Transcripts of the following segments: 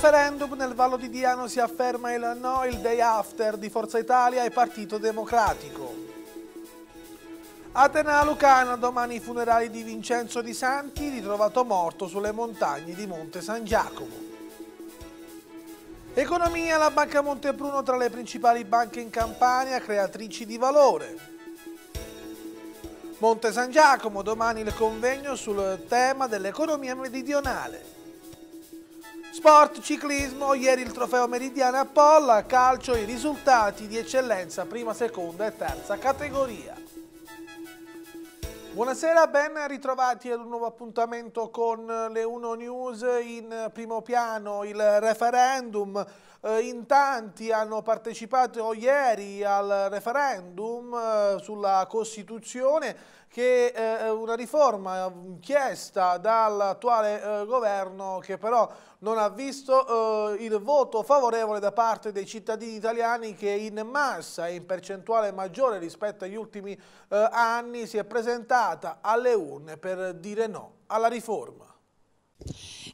Referendum nel Vallo di Diano si afferma il no il day after di Forza Italia e Partito Democratico. Atena Lucana, domani i funerali di Vincenzo Di Santi, ritrovato morto sulle montagne di Monte San Giacomo. Economia, la Banca Montepruno tra le principali banche in Campania, creatrici di valore. Monte San Giacomo, domani il convegno sul tema dell'economia meridionale. Sport, ciclismo, ieri il trofeo Meridiana a Polla, calcio e risultati di eccellenza prima, seconda e terza categoria. Buonasera, ben ritrovati ad un nuovo appuntamento con le 1 News in primo piano, il referendum eh, in tanti hanno partecipato ieri al referendum eh, sulla Costituzione che eh, è una riforma chiesta dall'attuale governo che però non ha visto il voto favorevole da parte dei cittadini italiani che in massa e in percentuale maggiore rispetto agli ultimi anni si è presentata alle urne per dire no alla riforma.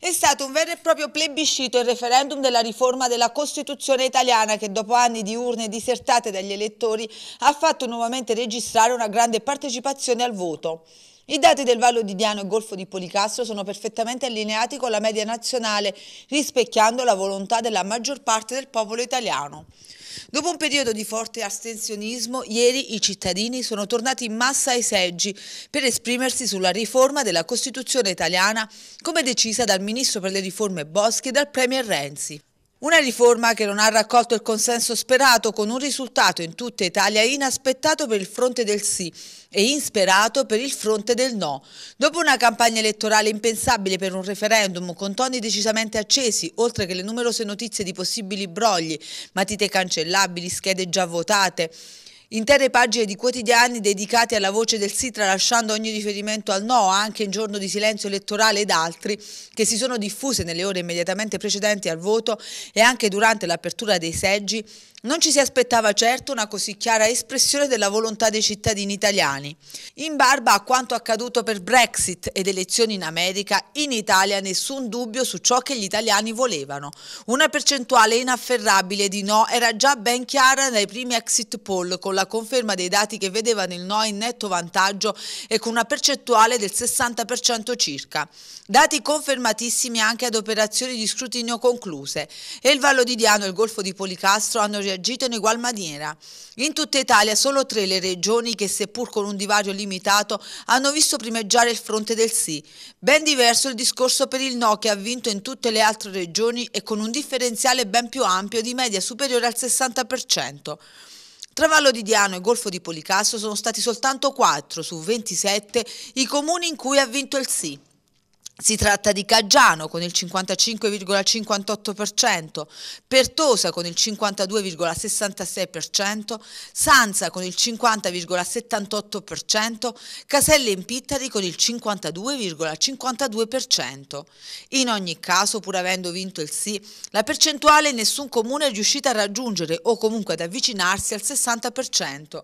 È stato un vero e proprio plebiscito il referendum della riforma della Costituzione italiana che dopo anni di urne disertate dagli elettori ha fatto nuovamente registrare una grande partecipazione al voto. I dati del Vallo di Diano e Golfo di Policastro sono perfettamente allineati con la media nazionale, rispecchiando la volontà della maggior parte del popolo italiano. Dopo un periodo di forte astensionismo, ieri i cittadini sono tornati in massa ai seggi per esprimersi sulla riforma della Costituzione italiana come decisa dal Ministro per le riforme Boschi e dal Premier Renzi. Una riforma che non ha raccolto il consenso sperato con un risultato in tutta Italia inaspettato per il fronte del sì e insperato per il fronte del no. Dopo una campagna elettorale impensabile per un referendum con toni decisamente accesi, oltre che le numerose notizie di possibili brogli, matite cancellabili, schede già votate, Intere pagine di quotidiani dedicate alla voce del sì tralasciando ogni riferimento al no anche in giorno di silenzio elettorale ed altri che si sono diffuse nelle ore immediatamente precedenti al voto e anche durante l'apertura dei seggi non ci si aspettava certo una così chiara espressione della volontà dei cittadini italiani. In barba a quanto accaduto per Brexit ed elezioni in America, in Italia nessun dubbio su ciò che gli italiani volevano. Una percentuale inafferrabile di no era già ben chiara dai primi exit poll con la la conferma dei dati che vedevano il no in netto vantaggio e con una percentuale del 60% circa. Dati confermatissimi anche ad operazioni di scrutinio concluse e il Vallo di Diano e il Golfo di Policastro hanno reagito in ugual maniera. In tutta Italia solo tre le regioni che seppur con un divario limitato hanno visto primeggiare il fronte del sì. Ben diverso il discorso per il no che ha vinto in tutte le altre regioni e con un differenziale ben più ampio di media superiore al 60%. Travallo di Diano e Golfo di Policasso sono stati soltanto 4 su 27 i comuni in cui ha vinto il sì. Si tratta di Caggiano con il 55,58%, Pertosa con il 52,66%, Sanza con il 50,78%, Caselle in Pittari con il 52,52%. In ogni caso, pur avendo vinto il sì, la percentuale in nessun comune è riuscita a raggiungere o comunque ad avvicinarsi al 60%.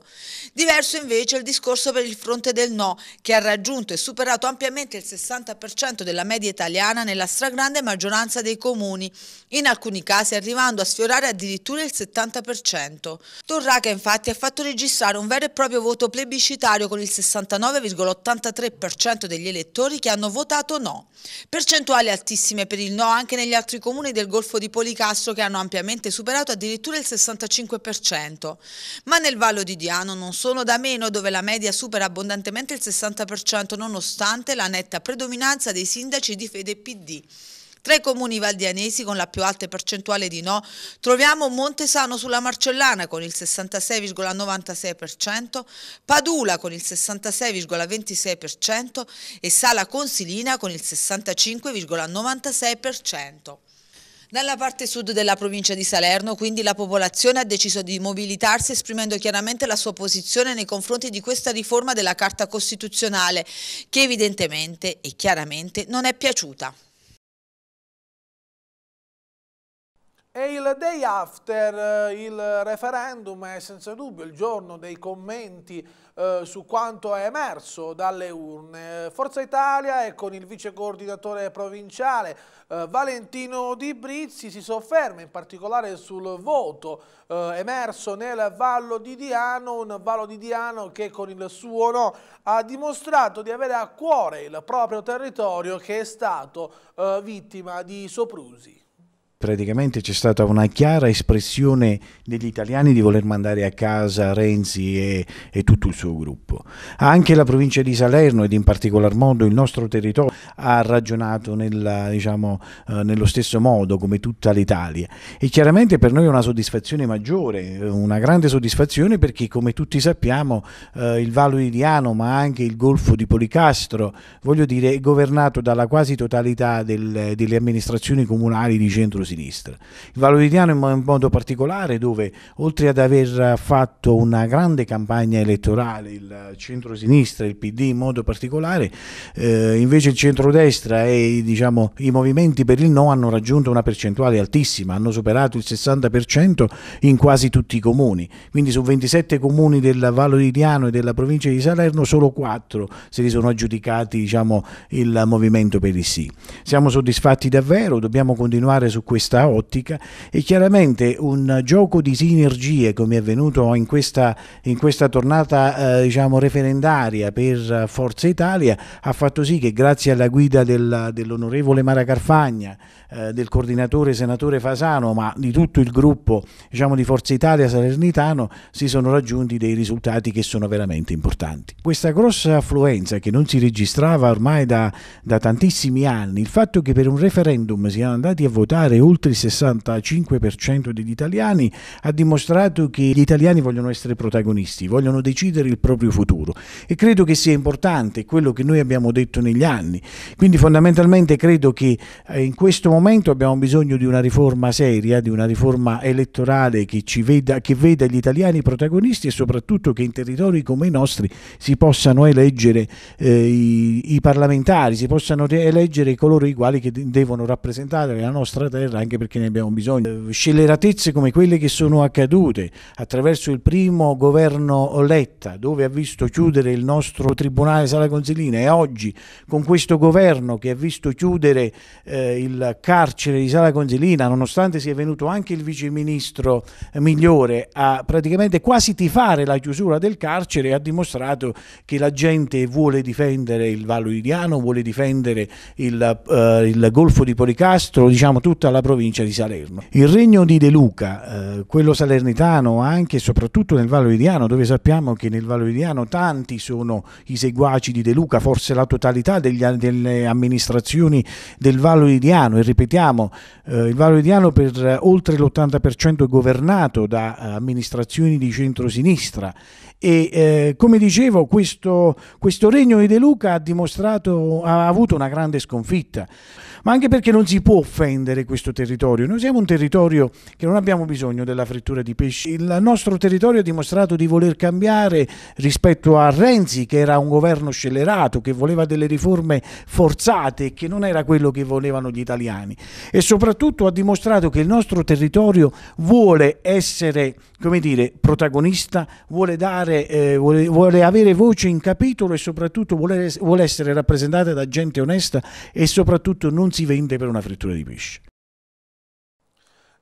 Diverso invece è il discorso per il fronte del no, che ha raggiunto e superato ampiamente il 60% 1% della media italiana nella stragrande maggioranza dei comuni, in alcuni casi arrivando a sfiorare addirittura il 70%. Torraca infatti ha fatto registrare un vero e proprio voto plebiscitario con il 69,83% degli elettori che hanno votato no. Percentuali altissime per il no anche negli altri comuni del Golfo di Policastro che hanno ampiamente superato addirittura il 65%. Ma nel Vallo di Diano non sono da meno dove la media supera abbondantemente il 60% nonostante la netta predominanza dei sindaci di fede PD. Tra i comuni valdianesi con la più alta percentuale di no troviamo Montesano sulla Marcellana con il 66,96%, Padula con il 66,26% e Sala Consilina con il 65,96%. Nella parte sud della provincia di Salerno, quindi, la popolazione ha deciso di mobilitarsi esprimendo chiaramente la sua posizione nei confronti di questa riforma della Carta Costituzionale, che evidentemente e chiaramente non è piaciuta. E il day after, eh, il referendum è senza dubbio il giorno dei commenti eh, su quanto è emerso dalle urne. Forza Italia e con il vice coordinatore provinciale eh, Valentino Di Brizzi si sofferma in particolare sul voto eh, emerso nel Vallo di Diano, un Vallo di Diano che con il suo no ha dimostrato di avere a cuore il proprio territorio che è stato eh, vittima di soprusi praticamente c'è stata una chiara espressione degli italiani di voler mandare a casa Renzi e, e, tutto il suo gruppo. Anche la provincia di Salerno ed in particolar modo il nostro territorio ha ragionato nella, diciamo, eh, nello stesso modo come tutta l'Italia e chiaramente per noi è una soddisfazione maggiore, una grande soddisfazione perché come tutti sappiamo eh, il Vallo Iriano ma anche il Golfo di Policastro voglio dire è governato dalla quasi totalità del, delle amministrazioni comunali di centro centrosinistra. Il Valoridiano in modo particolare dove oltre ad aver fatto una grande campagna elettorale il centrosinistra, il PD in modo particolare, eh, invece il centrodestra e diciamo, i movimenti per il no hanno raggiunto una percentuale altissima, hanno superato il 60% in quasi tutti i comuni. Quindi su 27 comuni del Valoridiano e della provincia di Salerno solo 4 se li sono aggiudicati diciamo, il movimento per il sì. Siamo soddisfatti davvero, dobbiamo continuare su questo questa ottica e chiaramente un gioco di sinergie come è avvenuto in questa, in questa tornata eh, diciamo referendaria per Forza Italia ha fatto sì che grazie alla guida del, dell'onorevole Mara Carfagna, eh, del coordinatore senatore Fasano ma di tutto il gruppo diciamo, di Forza Italia Salernitano si sono raggiunti dei risultati che sono veramente importanti. Questa grossa affluenza che non si registrava ormai da, da tantissimi anni, il fatto che per un referendum siano andati a votare oltre il 65% degli italiani ha dimostrato che gli italiani vogliono essere protagonisti, vogliono decidere il proprio futuro e credo che sia importante quello che noi abbiamo detto negli anni. Quindi fondamentalmente credo che eh, in questo momento abbiamo bisogno di una riforma seria, di una riforma elettorale che, veda, che veda gli italiani protagonisti e soprattutto che in territori come i nostri si possano eleggere eh, i, i parlamentari, si possano eleggere coloro i quali che devono rappresentare la nostra terra anche perché ne abbiamo bisogno. Eh, scelleratezze come quelle che sono accadute attraverso il primo governo Letta, dove ha visto chiudere il nostro Tribunale Sala Consilina e oggi con questo governo che ha visto chiudere eh, il carcere di Sala Consilina, nonostante sia venuto anche il viceministro migliore a praticamente quasi tifare la chiusura del carcere, ha dimostrato che la gente vuole difendere il Vallo Idiano, vuole difendere il, eh, il Golfo di Policastro, diciamo tutta la alla provincia di Salerno. Il regno di De Luca, eh, quello salernitano anche e soprattutto nel Vallo Idiano, dove sappiamo che nel Vallo Idiano tanti sono i seguaci di De Luca, forse la totalità degli, delle amministrazioni del Vallo Idiano e ripetiamo, eh, il Vallo Idiano per oltre l'80% è governato da eh, amministrazioni di centrosinistra e eh, come dicevo questo, questo regno di De Luca ha dimostrato, ha avuto una grande sconfitta ma anche perché non si può offendere questo territorio. Noi siamo un territorio che non abbiamo bisogno della frittura di pesci. Il nostro territorio ha dimostrato di voler cambiare rispetto a Renzi, che era un governo scellerato, che voleva delle riforme forzate, che non era quello che volevano gli italiani. E soprattutto ha dimostrato che il nostro territorio vuole essere, come dire, protagonista, vuole, dare, eh, vuole, vuole avere voce in capitolo e soprattutto vuole, vuole essere rappresentata da gente onesta e soprattutto non non si vende per una frittura di pesce.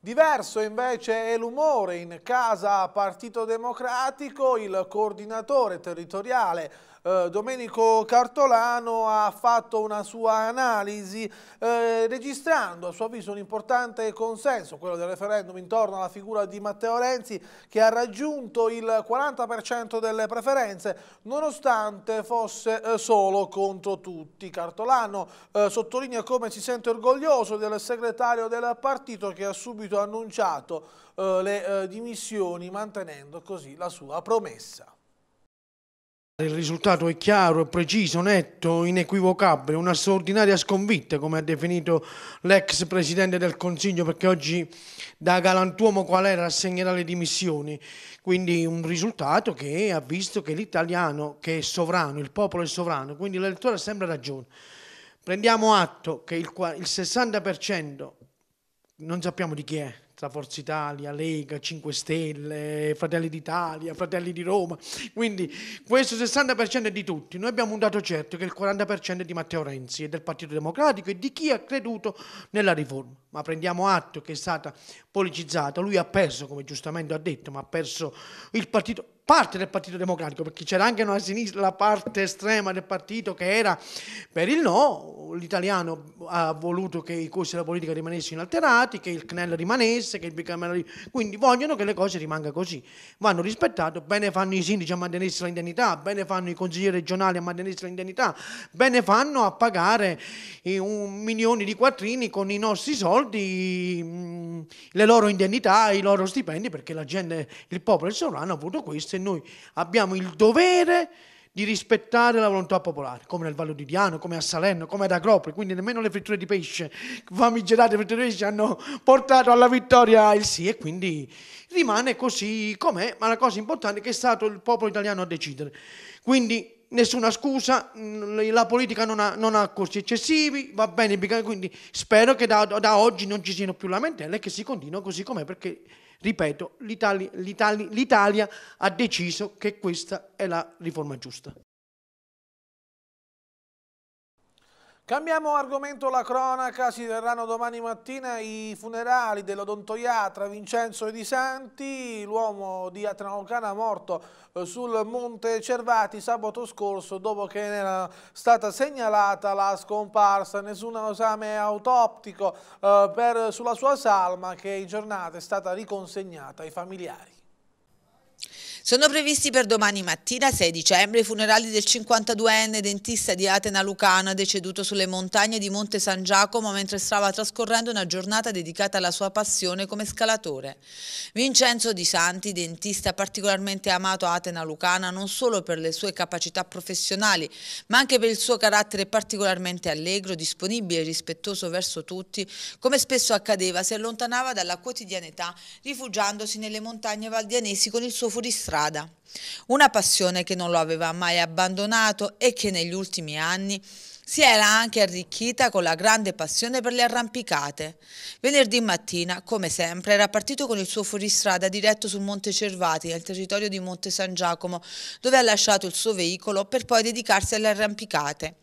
Diverso invece è l'umore in casa Partito Democratico, il coordinatore territoriale eh, Domenico Cartolano ha fatto una sua analisi eh, registrando a suo avviso un importante consenso, quello del referendum intorno alla figura di Matteo Renzi che ha raggiunto il 40% delle preferenze nonostante fosse eh, solo contro tutti. Cartolano eh, sottolinea come si sente orgoglioso del segretario del partito che ha subito annunciato eh, le dimissioni mantenendo così la sua promessa. Il risultato è chiaro, preciso, netto, inequivocabile, una straordinaria sconfitta, come ha definito l'ex presidente del Consiglio, perché oggi da galantuomo qual era assegnerà le dimissioni. Quindi un risultato che ha visto che l'italiano, che è sovrano, il popolo è sovrano, quindi l'elettore ha sempre ragione. Prendiamo atto che il 60% non sappiamo di chi è, tra Forza Italia, Lega, 5 Stelle, Fratelli d'Italia, Fratelli di Roma. Quindi questo 60% è di tutti. Noi abbiamo un dato certo che il 40% è di Matteo Renzi e del Partito Democratico e di chi ha creduto nella riforma. Ma prendiamo atto che è stata politicizzata. Lui ha perso, come giustamente ha detto, ma ha perso il partito parte del Partito Democratico, perché c'era anche una sinistra, la parte estrema del partito che era per il no, l'italiano ha voluto che i corsi della politica rimanessero inalterati, che il CNEL rimanesse, stesse che il bicameralismo. Quindi vogliono che le cose rimangano così. Vanno rispettate, bene fanno i sindaci a mantenersi l'indennità, bene fanno i consiglieri regionali a mantenersi l'indennità, bene fanno a pagare un milione di quattrini con i nostri soldi, mm, le loro indennità, i loro stipendi, perché la gente, il popolo il sovrano ha avuto questo e noi abbiamo il dovere di rispettare la volontà popolare, come nel Vallo di Diano, come a Salerno, come ad Acropoli, quindi nemmeno le fritture di pesce, famigerate fritture di pesce, hanno portato alla vittoria il sì e quindi rimane così com'è, ma la cosa importante è che è stato il popolo italiano a decidere. Quindi nessuna scusa, la politica non ha, non ha costi eccessivi, va bene, quindi spero che da, da, oggi non ci siano più lamentele e che si continua così com'è perché Ripeto, l'Italia ha deciso che questa è la riforma giusta. Cambiamo argomento la cronaca, si terranno domani mattina i funerali dell'odontoiatra Vincenzo e Di Santi, l'uomo di Atranocana morto eh, sul Monte Cervati sabato scorso dopo che era stata segnalata la scomparsa, nessun esame autoptico eh, per, sulla sua salma che in giornata è stata riconsegnata ai familiari. Sono previsti per domani mattina 6 dicembre i funerali del 52enne dentista di Atena Lucana deceduto sulle montagne di Monte San Giacomo mentre stava trascorrendo una giornata dedicata alla sua passione come scalatore. Vincenzo Di Santi, dentista particolarmente amato a Atena Lucana non solo per le sue capacità professionali ma anche per il suo carattere particolarmente allegro, disponibile e rispettoso verso tutti, come spesso accadeva si allontanava dalla quotidianità rifugiandosi nelle montagne valdianesi con il suo fuoristrada strada. Una passione che non lo aveva mai abbandonato e che negli ultimi anni si era anche arricchita con la grande passione per le arrampicate. Venerdì mattina, come sempre, era partito con il suo fuoristrada diretto sul Monte Cervati, nel territorio di Monte San Giacomo, dove ha lasciato il suo veicolo per poi dedicarsi alle arrampicate.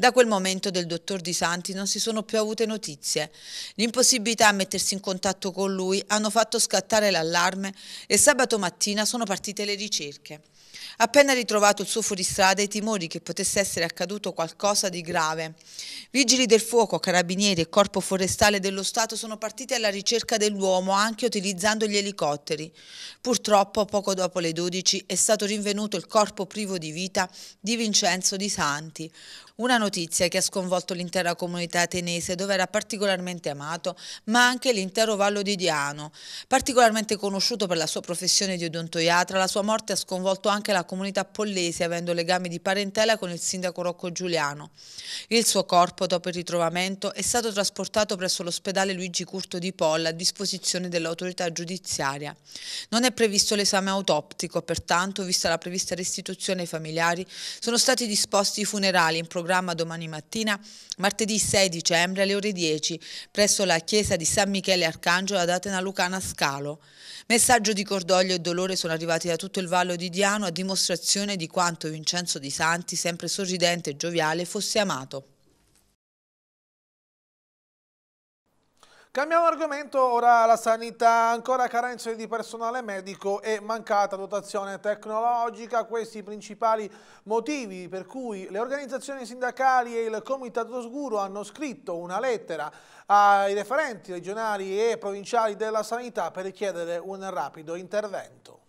Da quel momento del dottor Di Santi non si sono più avute notizie. L'impossibilità a mettersi in contatto con lui hanno fatto scattare l'allarme e sabato mattina sono partite le ricerche. Appena ritrovato il suo fuoristrada, i timori che potesse essere accaduto qualcosa di grave. Vigili del fuoco, carabinieri e corpo forestale dello Stato sono partiti alla ricerca dell'uomo anche utilizzando gli elicotteri. Purtroppo, poco dopo le 12, è stato rinvenuto il corpo privo di vita di Vincenzo Di Santi. Una notizia che ha sconvolto l'intera comunità atenese dove era particolarmente amato, ma anche l'intero Vallo di Diano. Particolarmente conosciuto per la sua professione di odontoiatra, la sua morte ha sconvolto anche la comunità pollese avendo legami di parentela con il sindaco Rocco Giuliano. Il suo corpo, dopo il ritrovamento, è stato trasportato presso l'ospedale Luigi Curto di Polla a disposizione dell'autorità giudiziaria. Non è previsto l'esame autoptico, pertanto, vista la prevista restituzione ai familiari, sono stati disposti i funerali in programma domani mattina, martedì 6 dicembre alle ore 10, presso la chiesa di San Michele Arcangelo ad Atena Lucana Scalo. Messaggio di cordoglio e dolore sono arrivati da tutto il Vallo di Diano a dimostrare dimostrazione di quanto Vincenzo Di Santi, sempre sorridente e gioviale, fosse amato. Cambiamo argomento, ora la sanità, ancora carenze di personale medico e mancata dotazione tecnologica, questi i principali motivi per cui le organizzazioni sindacali e il Comitato Oscuro hanno scritto una lettera ai referenti regionali e provinciali della sanità per chiedere un rapido intervento.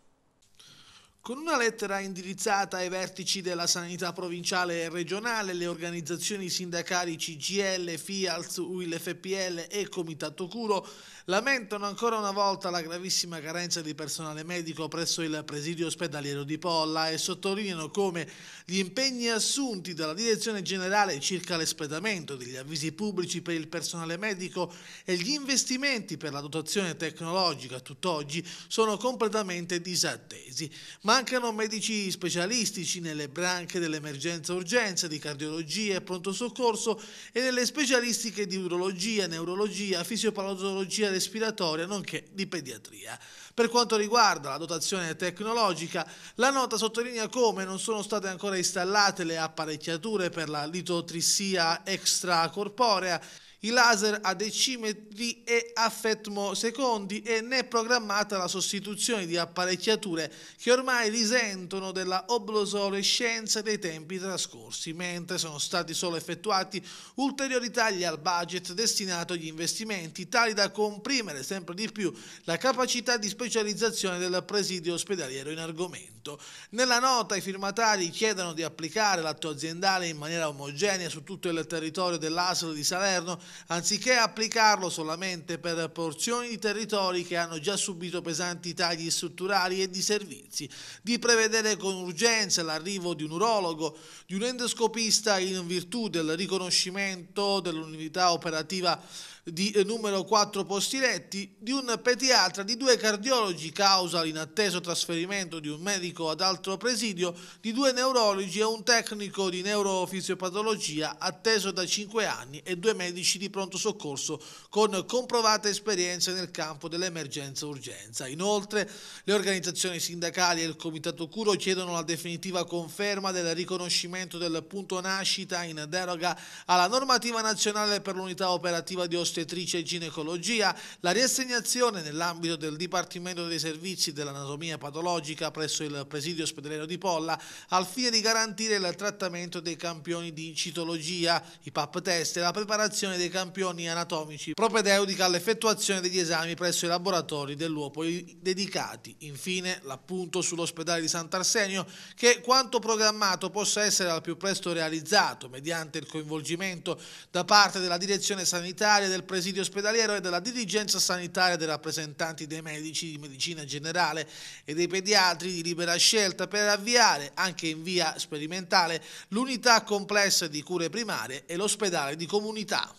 Con una lettera indirizzata ai vertici della sanità provinciale e regionale, le organizzazioni sindacali CGL, FIALS, UIL FPL e Comitato Curo lamentano ancora una volta la gravissima carenza di personale medico presso il presidio ospedaliero di Polla e sottolineano come gli impegni assunti dalla direzione generale circa l'espletamento degli avvisi pubblici per il personale medico e gli investimenti per la dotazione tecnologica tutt'oggi sono completamente disattesi. Mancano medici specialistici nelle branche dell'emergenza urgenza, di cardiologia e pronto soccorso e nelle specialistiche di urologia, neurologia, fisiopatologia respiratoria, nonché di pediatria. Per quanto riguarda la dotazione tecnologica, la nota sottolinea come non sono state ancora installate le apparecchiature per la litotrissia extracorporea i laser a decimetri e a fettosecondi e né programmata la sostituzione di apparecchiature che ormai risentono della obsolescenza dei tempi trascorsi, mentre sono stati solo effettuati ulteriori tagli al budget destinato agli investimenti, tali da comprimere sempre di più la capacità di specializzazione del presidio ospedaliero in argomento. Nella nota i firmatari chiedono di applicare l'atto aziendale in maniera omogenea su tutto il territorio dell'ASL di Salerno anziché applicarlo solamente per porzioni di territori che hanno già subito pesanti tagli strutturali e di servizi, di prevedere con urgenza l'arrivo di un urologo, di un endoscopista in virtù del riconoscimento dell'unità operativa di eh, numero 4 posti letti, di un pediatra, di due cardiologi causa l'inatteso trasferimento di un medico ad altro presidio, di due neurologi e un tecnico di neurofisiopatologia atteso da 5 anni e due medici di pronto soccorso con comprovata esperienza nel campo dell'emergenza-urgenza. Inoltre le organizzazioni sindacali e il Comitato Curo chiedono la definitiva conferma del riconoscimento del punto nascita in deroga alla normativa nazionale per l'unità operativa di ospedale ostetricia e ginecologia, la riassegnazione nell'ambito del Dipartimento dei Servizi dell'Anatomia Patologica presso il Presidio Ospedaliero di Polla al fine di garantire il trattamento dei campioni di citologia, i PAP test e la preparazione dei campioni anatomici propedeutica all'effettuazione degli esami presso i laboratori dell'uopo dedicati. Infine l'appunto sull'ospedale di Sant'Arsenio che quanto programmato possa essere al più presto realizzato mediante il coinvolgimento da parte della direzione sanitaria del del presidio ospedaliero e della dirigenza sanitaria dei rappresentanti dei medici di medicina generale e dei pediatri di libera scelta per avviare, anche in via sperimentale, l'unità complessa di cure primarie e l'ospedale di comunità.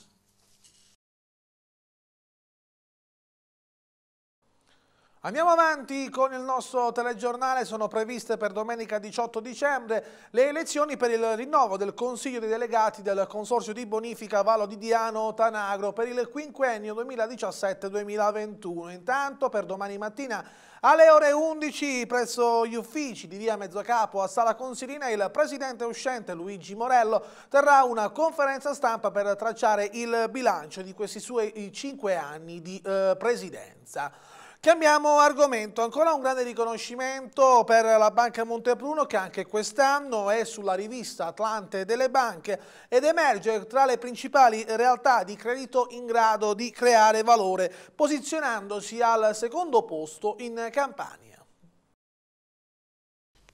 Andiamo avanti con il nostro telegiornale, sono previste per domenica 18 dicembre le elezioni per il rinnovo del Consiglio dei Delegati del Consorzio di Bonifica Valo di Diano Tanagro per il quinquennio 2017-2021. Intanto per domani mattina alle ore 11 presso gli uffici di via Mezzocapo a Sala Consilina il presidente uscente Luigi Morello terrà una conferenza stampa per tracciare il bilancio di questi suoi cinque anni di eh, presidenza. Cambiamo argomento, ancora un grande riconoscimento per la Banca Montepruno che anche quest'anno è sulla rivista Atlante delle banche ed emerge tra le principali realtà di credito in grado di creare valore, posizionandosi al secondo posto in Campania.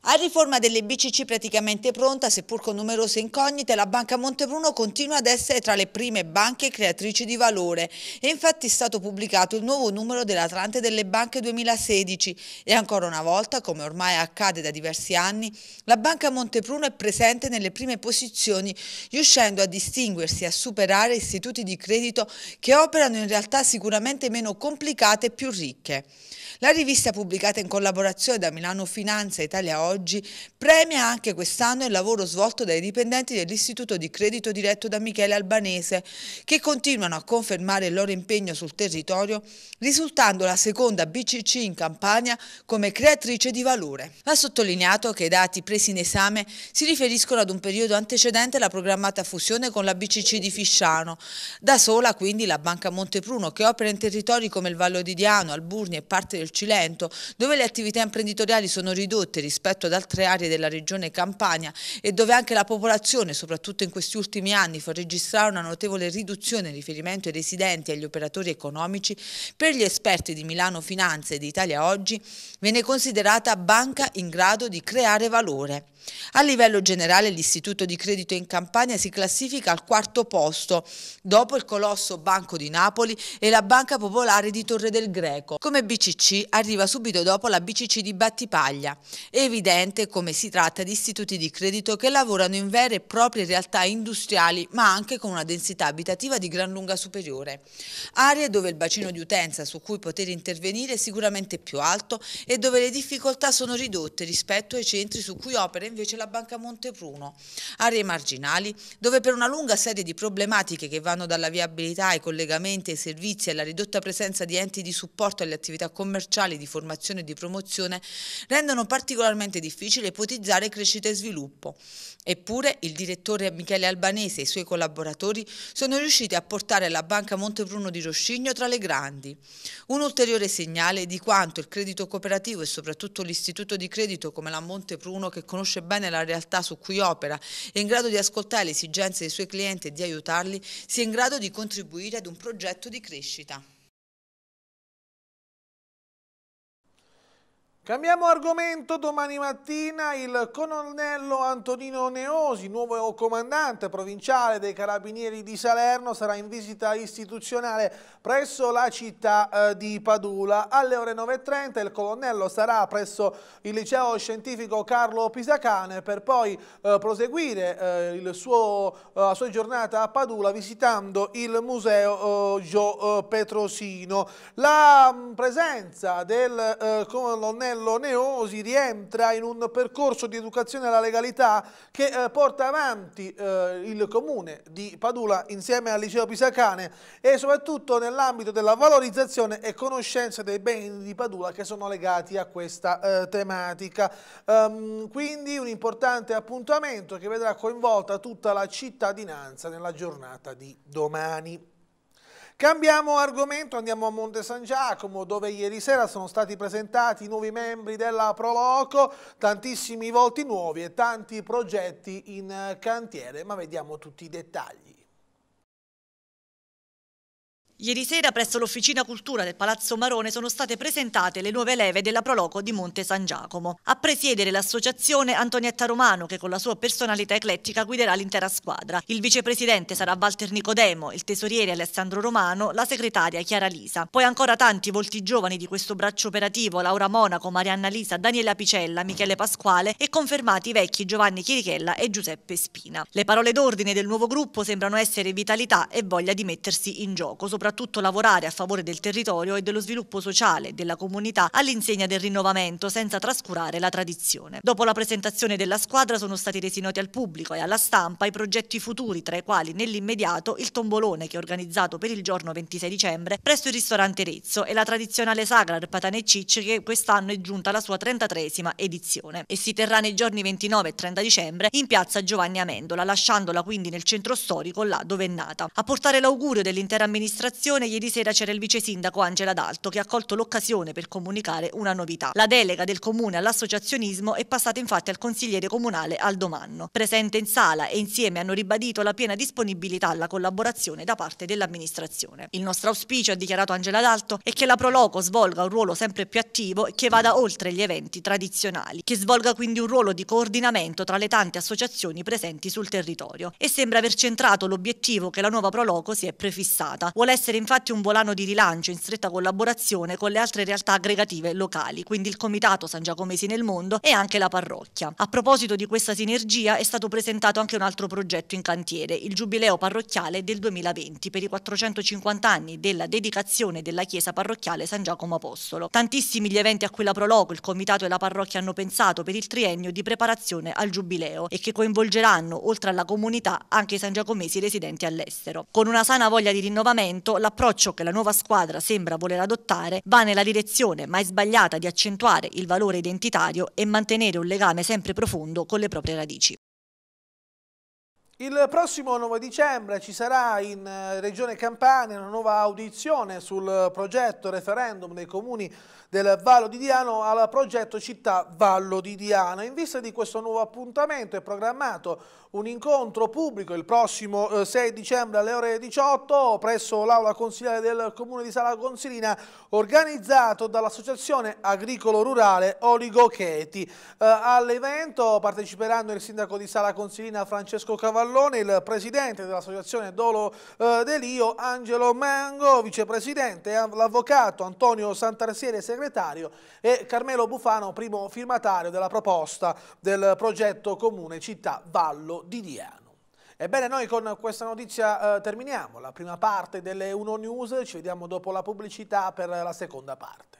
A riforma delle BCC praticamente pronta, seppur con numerose incognite, la Banca Montebruno continua ad essere tra le prime banche creatrici di valore. È infatti stato pubblicato il nuovo numero dell'Atlante delle Banche 2016 e ancora una volta, come ormai accade da diversi anni, la Banca Montebruno è presente nelle prime posizioni, riuscendo a distinguersi e a superare istituti di credito che operano in realtà sicuramente meno complicate e più ricche. La rivista pubblicata in collaborazione da Milano Finanza Italia Oggi oggi premia anche quest'anno il lavoro svolto dai dipendenti dell'Istituto di Credito Diretto da Michele Albanese, che continuano a confermare il loro impegno sul territorio, risultando la seconda BCC in Campania come creatrice di valore. Va sottolineato che i dati presi in esame si riferiscono ad un periodo antecedente alla programmata fusione con la BCC di Fisciano. Da sola quindi la Banca Montepruno, che opera in territori come il Vallo di Diano, Alburni e parte del Cilento, dove le attività imprenditoriali sono ridotte rispetto rispetto ad altre aree della regione Campania e dove anche la popolazione, soprattutto in questi ultimi anni, fa registrare una notevole riduzione in riferimento ai residenti e agli operatori economici, per gli esperti di Milano Finanze e di Italia Oggi viene considerata banca in grado di creare valore. A livello generale l'Istituto di Credito in Campania si classifica al quarto posto, dopo il colosso Banco di Napoli e la Banca Popolare di Torre del Greco. Come BCC arriva subito dopo la BCC di Battipaglia. È evidente evidente come si tratta di istituti di credito che lavorano in vere e proprie realtà industriali, ma anche con una densità abitativa di gran lunga superiore. Aree dove il bacino di utenza su cui poter intervenire è sicuramente più alto e dove le difficoltà sono ridotte rispetto ai centri su cui opera invece la Banca Montepruno. Aree marginali dove per una lunga serie di problematiche che vanno dalla viabilità ai collegamenti ai servizi alla ridotta presenza di enti di supporto alle attività commerciali, di formazione e di promozione rendono particolarmente veramente difficile ipotizzare crescita e sviluppo. Eppure il direttore Michele Albanese e i suoi collaboratori sono riusciti a portare la Banca Montebruno di Roscigno tra le grandi. Un ulteriore segnale di quanto il credito cooperativo e soprattutto l'istituto di credito come la Montepruno che conosce bene la realtà su cui opera è in grado di ascoltare le esigenze dei suoi clienti e di aiutarli, sia in grado di contribuire ad un progetto di crescita. Cambiamo argomento, domani mattina il colonnello Antonino Neosi, nuovo comandante provinciale dei Carabinieri di Salerno, sarà in visita istituzionale presso la città eh, di Padula. Alle ore 9.30 il colonnello sarà presso il liceo scientifico Carlo Pisacane per poi eh, proseguire eh, suo, la sua giornata a Padula visitando il museo Gio Petrosino. La mm, presenza del colonnello Antonello Neosi rientra in un percorso di educazione alla legalità che eh, porta avanti eh, il comune di Padula insieme al liceo Pisacane e soprattutto nell'ambito della valorizzazione e conoscenza dei beni di Padula che sono legati a questa eh, tematica. Um, quindi un importante appuntamento che vedrà coinvolta tutta la cittadinanza nella giornata di domani. Cambiamo argomento, andiamo a Monte San Giacomo dove ieri sera sono stati presentati i nuovi membri della Proloco, tantissimi volti nuovi e tanti progetti in cantiere, ma vediamo tutti i dettagli. Ieri sera presso l'Officina Cultura del Palazzo Marone sono state presentate le nuove leve della Proloco di Monte San Giacomo. A presiedere l'associazione Antonietta Romano che con la sua personalità eclettica guiderà l'intera squadra. Il vicepresidente sarà Walter Nicodemo, il tesoriere Alessandro Romano, la segretaria Chiara Lisa. Poi ancora tanti volti giovani di questo braccio operativo, Laura Monaco, Marianna Lisa, Daniela Picella, Michele Pasquale e confermati i vecchi Giovanni Chirichella e Giuseppe Spina. Le parole d'ordine del nuovo gruppo sembrano essere vitalità e voglia di mettersi in gioco, soprattutto soprattutto lavorare a favore del territorio e dello sviluppo sociale della comunità all'insegna del rinnovamento senza trascurare la tradizione. Dopo la presentazione della squadra sono stati resi noti al pubblico e alla stampa i progetti futuri, tra i quali nell'immediato il tombolone che è organizzato per il giorno 26 dicembre presso il ristorante Rezzo e la tradizionale sagra del Arpatane Cicci che quest'anno è giunta alla sua 33esima edizione e si terrà nei giorni 29 e 30 dicembre in piazza Giovanni Amendola, lasciandola quindi nel centro storico là dove è nata. A portare l'augurio dell'intera amministrazione manifestazione ieri sera c'era il vice sindaco Angela D'Alto che ha colto l'occasione per comunicare una novità. La delega del comune all'associazionismo è passata infatti al consigliere comunale Aldo Manno. Presente in sala e insieme hanno ribadito la piena disponibilità alla collaborazione da parte dell'amministrazione. Il nostro auspicio, ha dichiarato Angela D'Alto, è che la Proloco svolga un ruolo sempre più attivo e che vada oltre gli eventi tradizionali, che svolga quindi un ruolo di coordinamento tra le tante associazioni presenti sul territorio e sembra aver centrato l'obiettivo che la nuova Proloco si è prefissata. Vuole essere essere infatti un volano di rilancio in stretta collaborazione con le altre realtà aggregative locali, quindi il Comitato San Giacomesi nel Mondo e anche la parrocchia. A proposito di questa sinergia è stato presentato anche un altro progetto in cantiere, il Giubileo Parrocchiale del 2020 per i 450 anni della dedicazione della Chiesa Parrocchiale San Giacomo Apostolo. Tantissimi gli eventi a cui la Prologo, il Comitato e la parrocchia hanno pensato per il triennio di preparazione al Giubileo e che coinvolgeranno, oltre alla comunità, anche i San Giacomesi residenti all'estero. Con una sana voglia di rinnovamento l'approccio che la nuova squadra sembra voler adottare va nella direzione mai sbagliata di accentuare il valore identitario e mantenere un legame sempre profondo con le proprie radici. Il prossimo 9 dicembre ci sarà in eh, Regione Campania una nuova audizione sul progetto referendum dei comuni del Vallo di Diano al progetto Città Vallo di Diano. In vista di questo nuovo appuntamento è programmato un incontro pubblico il prossimo 6 eh, dicembre alle ore 18 presso l'aula consigliare del comune di Sala Consilina organizzato dall'associazione agricolo rurale Oligocheti. Eh, All'evento parteciperanno il sindaco di Sala Consilina Francesco Cavallone, il presidente dell'associazione Dolo eh, Delio Angelo Mango, vicepresidente eh, l'avvocato Antonio Santarsiere segretario e Carmelo Bufano primo firmatario della proposta del progetto comune città Vallo di Diano. Ebbene, noi con questa notizia eh, terminiamo la prima parte delle Uno News, ci vediamo dopo la pubblicità per la seconda parte.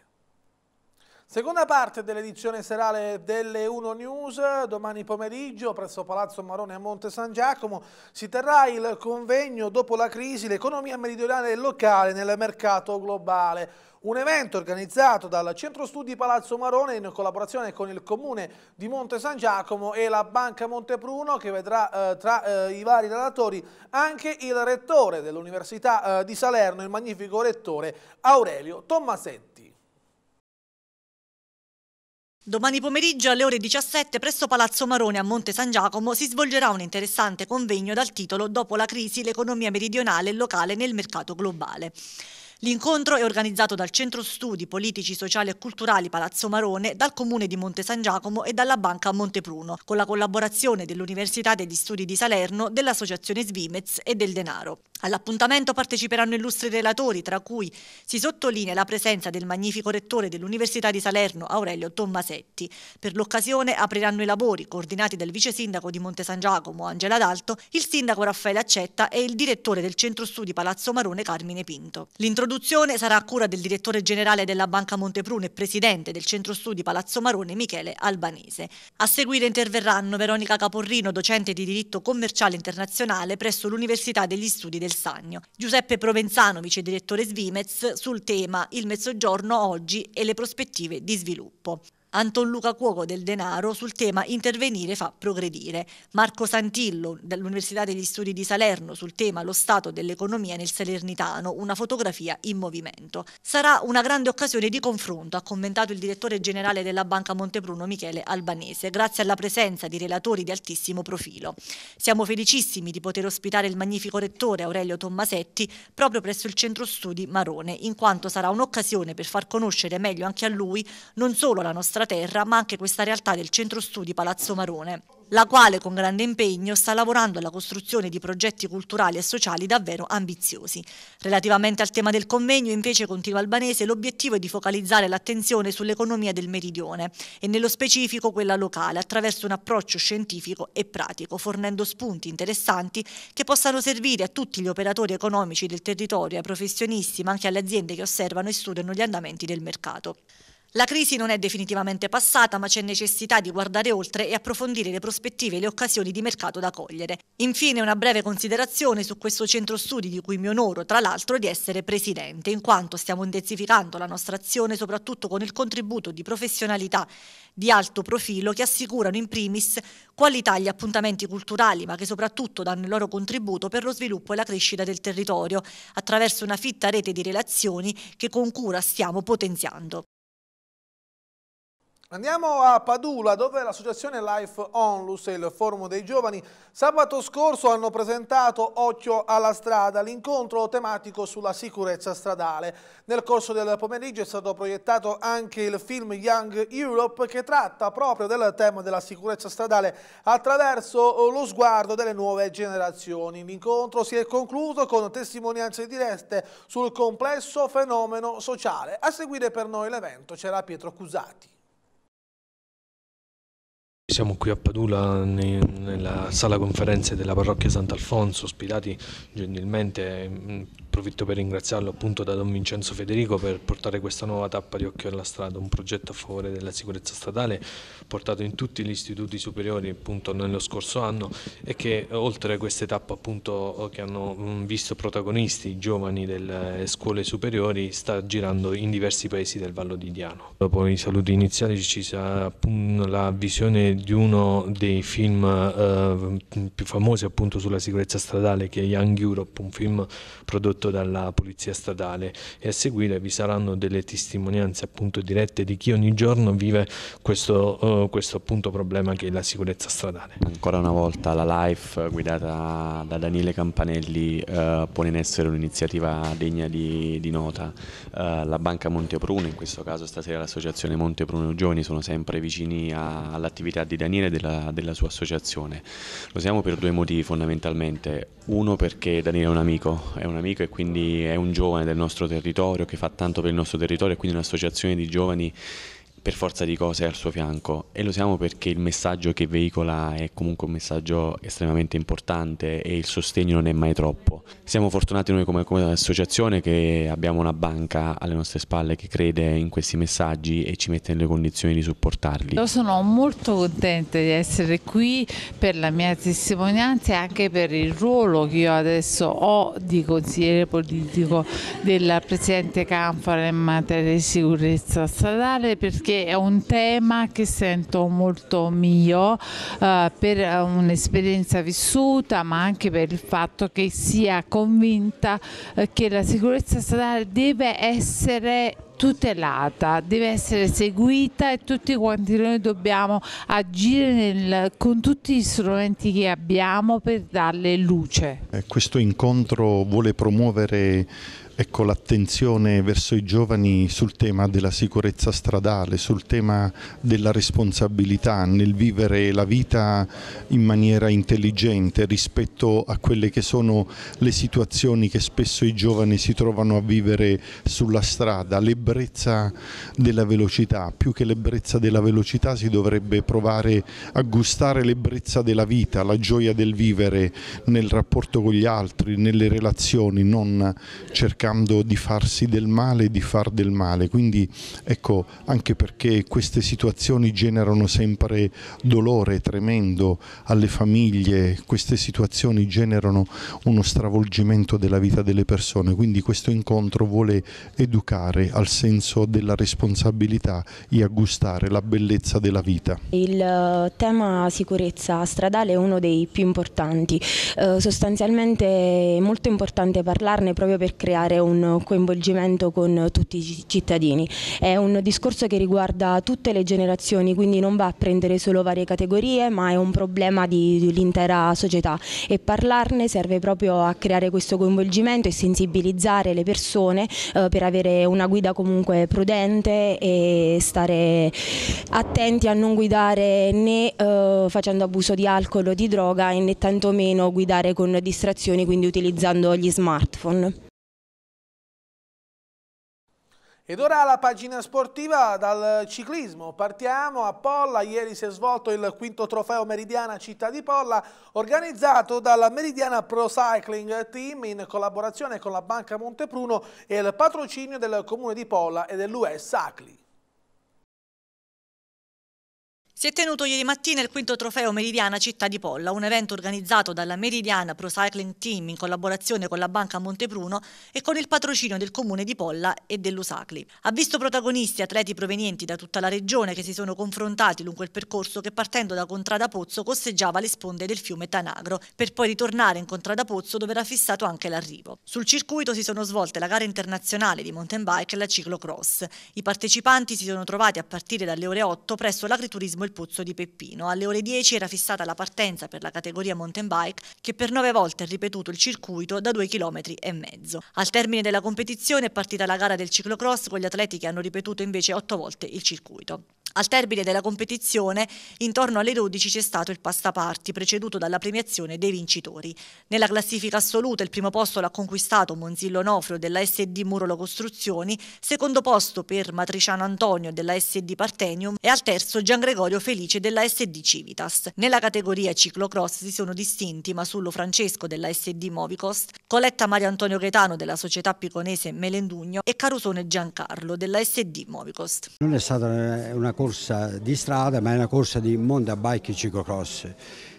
Seconda parte dell'edizione serale delle 1 News, domani pomeriggio presso Palazzo Marone a Monte San Giacomo si terrà il convegno dopo la crisi l'economia meridionale e locale nel mercato globale. Un evento organizzato dal Centro Studi Palazzo Marone in collaborazione con il Comune di Monte San Giacomo e la Banca Montepruno che vedrà eh, tra eh, i vari relatori anche il rettore dell'Università eh, di Salerno, il magnifico rettore Aurelio Tommasetti. Domani pomeriggio alle ore 17 presso Palazzo Marone a Monte San Giacomo si svolgerà un interessante convegno dal titolo Dopo la crisi l'economia meridionale e locale nel mercato globale. L'incontro è organizzato dal Centro Studi Politici, Sociali e Culturali Palazzo Marone, dal Comune di Monte San Giacomo e dalla Banca Montepruno, con la collaborazione dell'Università degli Studi di Salerno, dell'Associazione Svimez e del Denaro. All'appuntamento parteciperanno illustri relatori, tra cui si sottolinea la presenza del magnifico rettore dell'Università di Salerno, Aurelio Tommasetti. Per l'occasione apriranno i lavori, coordinati dal vice sindaco di Monte San Giacomo, Angela D'Alto, il sindaco Raffaele Accetta e il direttore del centro studi Palazzo Marone, Carmine Pinto. L'introduzione sarà a cura del direttore generale della Banca Montepruno e presidente del centro studi Palazzo Marone, Michele Albanese. A seguire interverranno Veronica Caporrino, docente di diritto commerciale internazionale presso l'Università degli Studi del del Sagno. Giuseppe Provenzano, vice direttore Svimez, sul tema Il Mezzogiorno oggi e le prospettive di sviluppo. Anton Luca Cuoco del Denaro sul tema Intervenire fa progredire, Marco Santillo dell'Università degli Studi di Salerno sul tema Lo stato dell'economia nel Salernitano, una fotografia in movimento. Sarà una grande occasione di confronto, ha commentato il direttore generale della Banca Montebruno Michele Albanese, grazie alla presenza di relatori di altissimo profilo. Siamo felicissimi di poter ospitare il magnifico rettore Aurelio Tommasetti proprio presso il centro studi Marone, in quanto sarà un'occasione per far conoscere meglio anche a lui non solo la nostra nostra terra, ma anche questa realtà del centro studi Palazzo Marone, la quale con grande impegno sta lavorando alla costruzione di progetti culturali e sociali davvero ambiziosi. Relativamente al tema del convegno, invece, continua Albanese, l'obiettivo è di focalizzare l'attenzione sull'economia del meridione e nello specifico quella locale, attraverso un approccio scientifico e pratico, fornendo spunti interessanti che possano servire a tutti gli operatori economici del territorio, ai professionisti, ma anche alle aziende che osservano e studiano gli andamenti del mercato. La crisi non è definitivamente passata, ma c'è necessità di guardare oltre e approfondire le prospettive e le occasioni di mercato da cogliere. Infine una breve considerazione su questo centro studi di cui mi onoro, tra l'altro, di essere presidente, in quanto stiamo intensificando la nostra azione soprattutto con il contributo di professionalità di alto profilo che assicurano in primis qualità agli appuntamenti culturali, ma che soprattutto danno il loro contributo per lo sviluppo e la crescita del territorio, attraverso una fitta rete di relazioni che con cura stiamo potenziando. Andiamo a Padula dove l'associazione Life Onlus e il Forum dei Giovani sabato scorso hanno presentato Occhio alla strada, l'incontro tematico sulla sicurezza stradale. Nel corso del pomeriggio è stato proiettato anche il film Young Europe che tratta proprio del tema della sicurezza stradale attraverso lo sguardo delle nuove generazioni. L'incontro si è concluso con testimonianze dirette sul complesso fenomeno sociale. A seguire per noi l'evento c'era Pietro Cusati. Siamo qui a Padula nella sala conferenze della parrocchia Sant'Alfonso, ospitati gentilmente, mm, approfitto per ringraziarlo appunto da Don Vincenzo Federico per portare questa nuova tappa di Occhio alla Strada, un progetto a favore della sicurezza statale portato in tutti gli istituti superiori appunto nello scorso anno e che oltre a queste tappe appunto che hanno mm, visto protagonisti i giovani delle scuole superiori sta girando in diversi paesi del Vallo di Diano. Dopo i saluti iniziali ci sarà la visione di uno dei film eh, più famosi appunto sulla sicurezza stradale che è Young Europe, un film prodotto dalla Polizia stradale e a seguire vi saranno delle testimonianze appunto dirette di chi ogni giorno vive questo, eh, questo appunto problema che è la sicurezza stradale. Ancora una volta la LIFE guidata da Daniele Campanelli eh, pone in essere un'iniziativa degna di, di nota, eh, la Banca Montepruno, in questo caso stasera l'associazione Montepruno Giovani sono sempre vicini all'attività di Daniele e della, della, sua associazione. Lo siamo per due motivi fondamentalmente. Uno perché Daniele è un amico, è un amico e quindi è un giovane del nostro territorio che fa tanto per il nostro territorio e quindi un'associazione di giovani per forza di cose al suo fianco e lo siamo perché il messaggio che veicola è comunque un messaggio estremamente importante e il sostegno non è mai troppo. Siamo fortunati noi come, come associazione che abbiamo una banca alle nostre spalle che crede in questi messaggi e ci mette nelle condizioni di supportarli. Io sono molto contenta di essere qui per la mia testimonianza e anche per il ruolo che io adesso ho di consigliere politico della Presidente Canfora in materia di sicurezza stradale perché è un tema che sento molto mio eh, per un'esperienza vissuta ma anche per il fatto che sia convinta eh, che la sicurezza stradale deve essere tutelata, deve essere seguita e tutti quanti noi dobbiamo agire nel, con tutti gli strumenti che abbiamo per darle luce. Eh, questo incontro vuole promuovere ecco, l'attenzione verso i giovani sul tema della sicurezza stradale, sul tema della responsabilità nel vivere la vita in maniera intelligente rispetto a quelle che sono le situazioni che spesso i giovani si trovano a vivere sulla strada, l'ebbrezza della velocità, più che l'ebbrezza della velocità si dovrebbe provare a gustare l'ebbrezza della vita, la gioia del vivere nel rapporto con gli altri, nelle relazioni, non cercare cercando di farsi del male, e di far del male, quindi ecco anche perché queste situazioni generano sempre dolore tremendo alle famiglie, queste situazioni generano uno stravolgimento della vita delle persone, quindi questo incontro vuole educare al senso della responsabilità e a gustare la bellezza della vita. Il eh, tema sicurezza stradale è uno dei più importanti, eh, sostanzialmente è molto importante parlarne proprio per creare un coinvolgimento con tutti i cittadini. È un discorso che riguarda tutte le generazioni, quindi non va a prendere solo varie categorie, ma è un problema dell'intera società e parlarne serve proprio a creare questo coinvolgimento e sensibilizzare le persone eh, per avere una guida comunque prudente e stare attenti a non guidare né eh, facendo abuso di alcol o di droga né tantomeno guidare con distrazioni, quindi utilizzando gli smartphone. Ed ora la pagina sportiva dal ciclismo. Partiamo a Polla. Ieri si è svolto il quinto trofeo Meridiana Città di Polla organizzato dalla Meridiana Pro Cycling Team in collaborazione con la Banca Montepruno e il patrocinio del Comune di Polla e dell'US Sacli. Si è tenuto ieri mattina il quinto trofeo Meridiana Città di Polla, un evento organizzato dalla Meridiana Pro Cycling Team in collaborazione con la Banca Montepruno e con il patrocinio del comune di Polla e dell'Usacli. Ha visto protagonisti atleti provenienti da tutta la regione che si sono confrontati lungo il percorso che partendo da Contrada Pozzo costeggiava le sponde del fiume Tanagro, per poi ritornare in Contrada Pozzo dove era fissato anche l'arrivo. Sul circuito si sono svolte la gara internazionale di mountain bike e la ciclocross. I partecipanti si sono trovati a partire dalle ore 8 presso l'agriturismo il pozzo di Peppino. Alle ore 10 era fissata la partenza per la categoria mountain bike che per nove volte ha ripetuto il circuito da due chilometri e mezzo. Al termine della competizione è partita la gara del ciclocross con gli atleti che hanno ripetuto invece otto volte il circuito. Al termine della competizione, intorno alle 12 c'è stato il pastaparti, preceduto dalla premiazione dei vincitori. Nella classifica assoluta il primo posto l'ha conquistato Monzillo Onofrio della SD Murolo Costruzioni, secondo posto per Matriciano Antonio della SD Partenium e al terzo Gian Gregorio Giulio Felice della SD Civitas. Nella categoria ciclocross si sono distinti Masullo Francesco della SD Movicost, Coletta Mario Antonio Gaetano della società piconese Melendugno e Carusone Giancarlo della SD Movicost. Non è stata una corsa di strada ma è una corsa di mountain bike e ciclocross.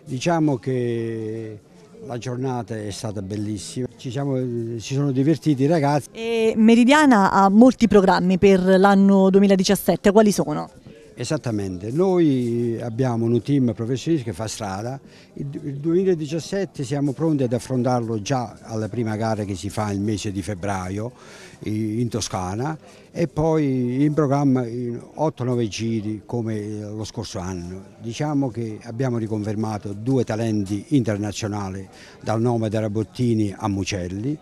Diciamo che la giornata è stata bellissima, ci siamo, si sono divertiti i ragazzi. E Meridiana ha molti programmi per l'anno 2017, quali sono? Esattamente, noi abbiamo un team professionista che fa strada, il 2017 siamo pronti ad affrontarlo già alla prima gara che si fa il mese di febbraio in Toscana e poi in programma 8-9 giri come lo scorso anno. Diciamo che abbiamo riconfermato due talenti internazionali dal nome da Rabottini a Mucelli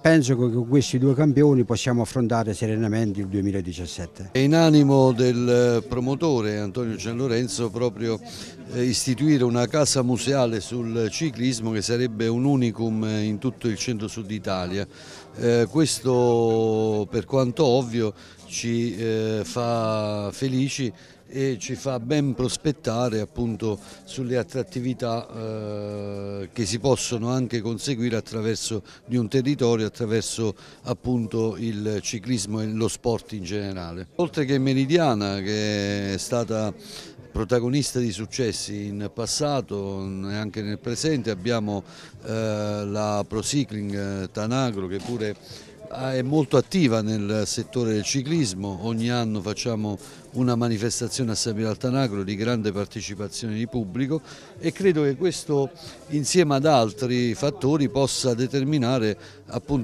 penso che con questi due campioni possiamo affrontare serenamente il 2017. È in animo del eh, promotore Antonio Gianlorenzo proprio eh, istituire una casa museale sul ciclismo che sarebbe un unicum eh, in tutto il centro-sud Italia. questo per quanto ovvio ci fa felici e ci fa ben prospettare appunto sulle attrattività eh, che si possono anche conseguire attraverso di un territorio, attraverso appunto il ciclismo e lo sport in generale. Oltre che Meridiana che è stata protagonista di successi in passato e anche nel presente abbiamo eh, la Pro Cycling eh, Tanagro che pure Ah, è molto attiva nel settore del ciclismo, ogni anno facciamo una manifestazione a San Piero Altanacro di grande partecipazione di pubblico e credo che questo insieme ad altri fattori possa determinare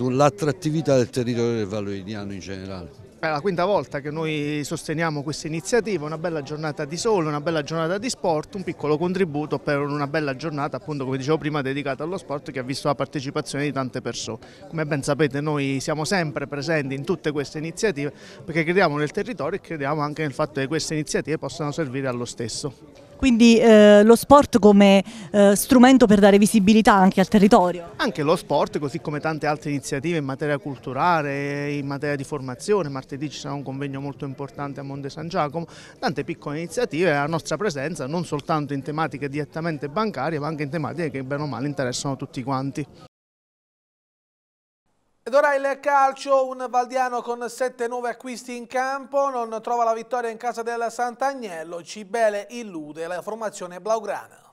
l'attrattività del territorio del Valloiniano in generale è la quinta volta che noi sosteniamo questa iniziativa, una bella giornata di sole, una bella giornata di sport, un piccolo contributo per una bella giornata appunto come dicevo prima dedicata allo sport che ha visto la partecipazione di tante persone. Come ben sapete noi siamo sempre presenti in tutte queste iniziative perché crediamo nel territorio e crediamo anche nel fatto che queste iniziative possano servire allo stesso. Quindi eh, lo sport come eh, strumento per dare visibilità anche al territorio? Anche lo sport, così come tante altre iniziative in materia culturale, in materia di formazione, martedì ci sarà un convegno molto importante a Monte San Giacomo, tante piccole iniziative, la nostra presenza non soltanto in tematiche direttamente bancarie ma anche in tematiche che bene o male interessano tutti quanti. Ed ora il calcio, un Valdiano con sette nuovi acquisti in campo, non trova la vittoria in casa del Sant'Agnello, Cibele illude la formazione blaugrana.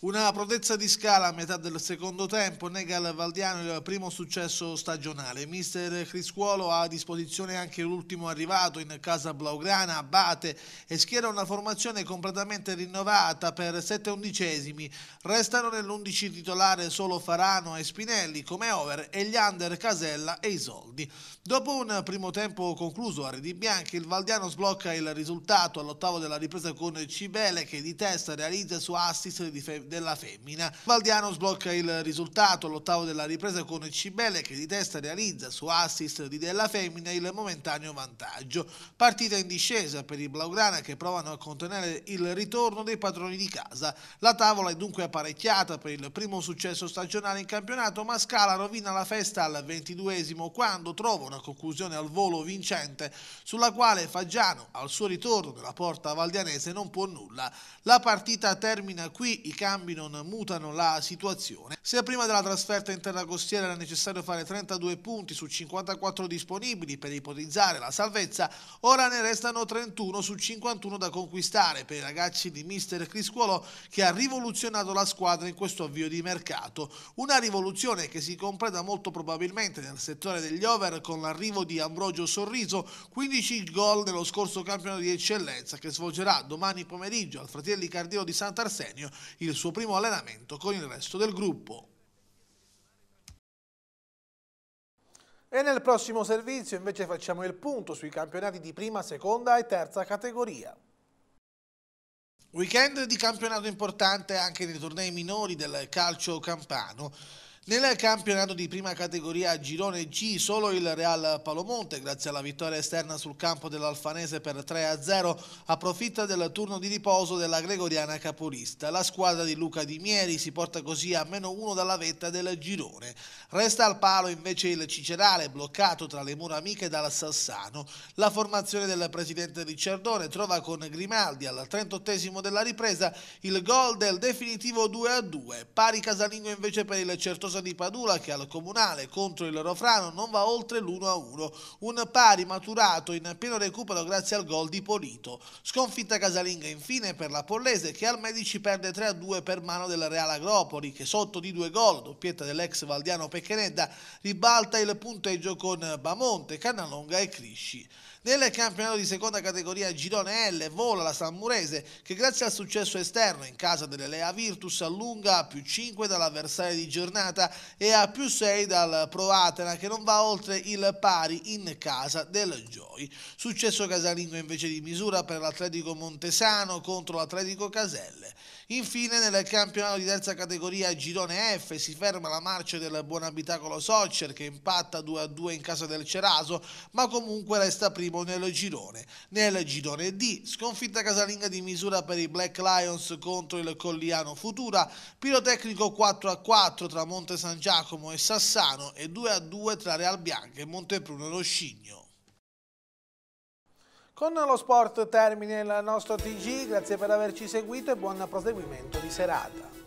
Una prodezza di scala a metà del secondo tempo nega al Valdiano il primo successo stagionale. Mister Criscuolo ha a disposizione anche l'ultimo arrivato in casa Blaugrana, Abate, e schiera una formazione completamente rinnovata per sette undicesimi. Restano nell'undici titolare solo Farano e Spinelli come over e gli under Casella e Isoldi. Dopo un primo tempo concluso a Redi Bianchi, il Valdiano sblocca il risultato all'ottavo della ripresa con Cibele che di testa realizza su assist di difesa della femmina. Valdiano sblocca il risultato all'ottavo della ripresa con Cibele che di testa realizza su assist di Della Femmina il momentaneo vantaggio. Partita in discesa per i Blaugrana che provano a contenere il ritorno dei padroni di casa. La tavola è dunque apparecchiata per il primo successo stagionale in campionato ma Scala rovina la festa al ventiduesimo quando trova una conclusione al volo vincente sulla quale Faggiano al suo ritorno nella porta valdianese non può nulla. La partita termina qui, i campi cambi non mutano la situazione. Se prima della trasferta in terra costiera era necessario fare 32 punti su 54 disponibili per ipotizzare la salvezza, ora ne restano 31 su 51 da conquistare per i ragazzi di mister Criscuolo che ha rivoluzionato la squadra in questo avvio di mercato. Una rivoluzione che si completa molto probabilmente nel settore degli over con l'arrivo di Ambrogio Sorriso, 15 gol nello scorso campionato di eccellenza che svolgerà domani pomeriggio al Fratelli Cardino di Sant'Arsenio il suo suo primo allenamento con il resto del gruppo. E nel prossimo servizio invece facciamo il punto sui campionati di prima, seconda e terza categoria. Weekend di campionato importante anche nei tornei minori del calcio campano. Nel campionato di prima categoria a girone G solo il Real Palomonte, grazie alla vittoria esterna sul campo dell'Alfanese per 3-0, approfitta del turno di riposo della Gregoriana capolista. La squadra di Luca Di Mieri si porta così a meno 1 dalla vetta del girone. Resta al palo invece il Cicerale, bloccato tra le mura amiche dal Sassano. La formazione del presidente Ricciardone trova con Grimaldi al 38 della ripresa il gol del definitivo 2-2. Pari casalingo invece per il Certosa Rosa di Padula che al Comunale contro il Rofrano non va oltre l'1-1, un pari maturato in pieno recupero grazie al gol di Polito. Sconfitta casalinga infine per la Pollese che al Medici perde 3-2 per mano del Real Agropoli che sotto di due gol, doppietta dell'ex Valdiano Pecchenedda, ribalta il punteggio con Bamonte, Cannalonga e Crisci. Nel campionato di seconda categoria Girone L vola la Sammurese che grazie al successo esterno in casa delle Lea Virtus allunga a più 5 dall'avversario di giornata giornata e a più 6 dal Pro Atena che non va oltre il pari in casa del Gioi. Successo casalingo invece di misura per l'Atletico Montesano contro l'Atletico Caselle. Infine nel campionato di terza categoria Girone F si ferma la marcia del Buon Abitacolo Soccer che impatta 2-2 in casa del Ceraso ma comunque resta primo nel girone. Nel girone D sconfitta casalinga di misura per i Black Lions contro il Colliano Futura, pirotecnico 4-4 tra Monte San Giacomo e Sassano e 2-2 tra Real Bianca e Montepruno Roscigno. Con lo sport termine il nostro TG, grazie per averci seguito e buon proseguimento di serata.